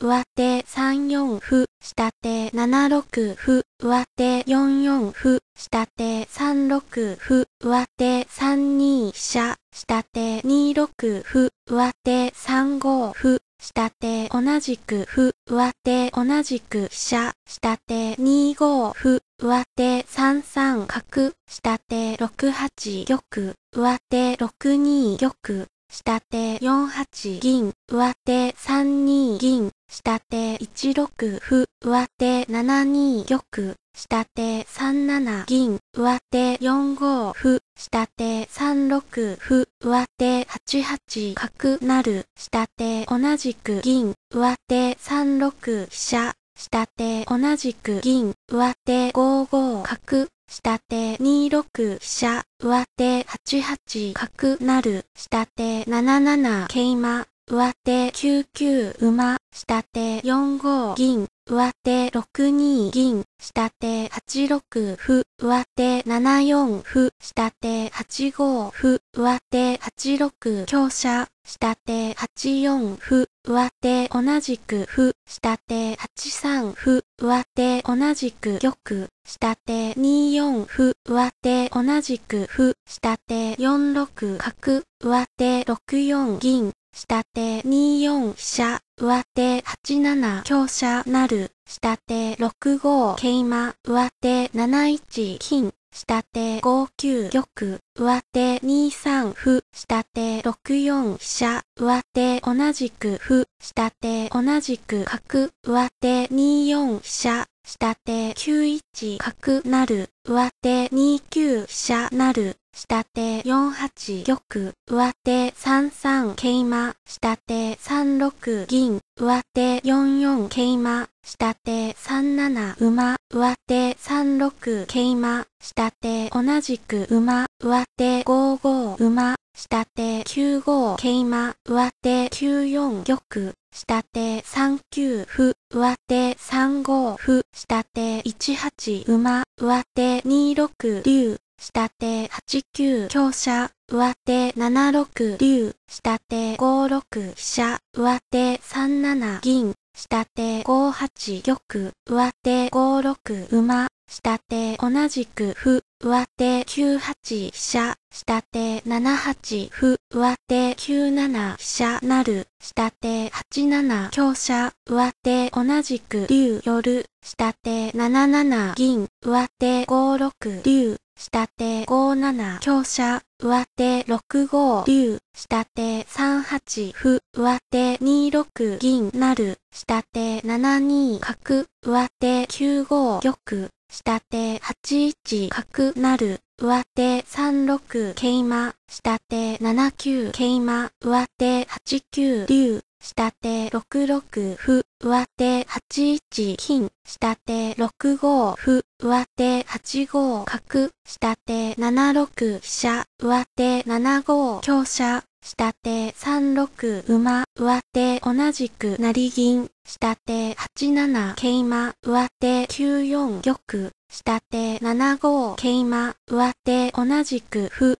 上手3四歩、下手7六歩、上手4四歩、下手3六歩、上手3二飛車、下手2六歩、上手3五歩、下手同じく歩、上手同じく飛車、下手2五歩、上手3三角、下手6八玉、上手6二玉、下手4八銀、上手3二銀、下手1 6歩、上手7 2玉、下手3 7銀、上手4五歩、下手3 6歩、上手8 8角なる、下手同じく銀、上手3 6飛車、下手同じく銀、上手5五角、下手2 6飛車、上手8 8角なる、下手7 7桂馬、上手9九馬、下手4五銀、上手6二銀、下手8六歩、上手7四歩、下手8五歩、上手8六強者、下手8四歩、上手同じく歩、下手8三歩、上手同じく玉、下手2四歩、上手同じく歩、下手4六角、上手6四銀、下手2四飛車、上手8七強車なる、下手6五桂馬、上手7一金、下手5九玉、上手2三歩、下手6四飛車、上手同じく歩、下手同じく角、上手2四飛車、下手9一角なる、上手2九飛車なる、下手4 8玉、上手3 3桂馬、下手3 6銀、上手4 4桂馬、下手3 7馬、上手3 6桂馬、下手同じく馬、上手5 5馬、下手9 5桂馬、上手9 4玉、下手3 9歩、上手3 5歩、下手1 8馬、上手2 6竜、下手8 9強者、上手7 6竜、下手5 6飛車、上手3 7銀、下手5 8玉、上手5 6馬、下手同じく歩、上手9 8飛車、下手7 8歩、上手9 7飛車なる、下手8 7強者、上手同じく竜寄る、下手7 7銀、上手5 6竜、下手5 7強者、上手6五竜、下手3 8歩、上手2 6銀なる、下手7 2角、上手9五玉、下手8 1角なる。上手3六桂馬、下手7九桂馬、上手8九竜、下手6六歩、上手8一金、下手6五歩、上手8五角、下手7六飛車、上手7五香車、下手3六馬、上手同じく成銀、下手8七桂馬、上手9四玉、下手7五桂馬、上手同じく歩、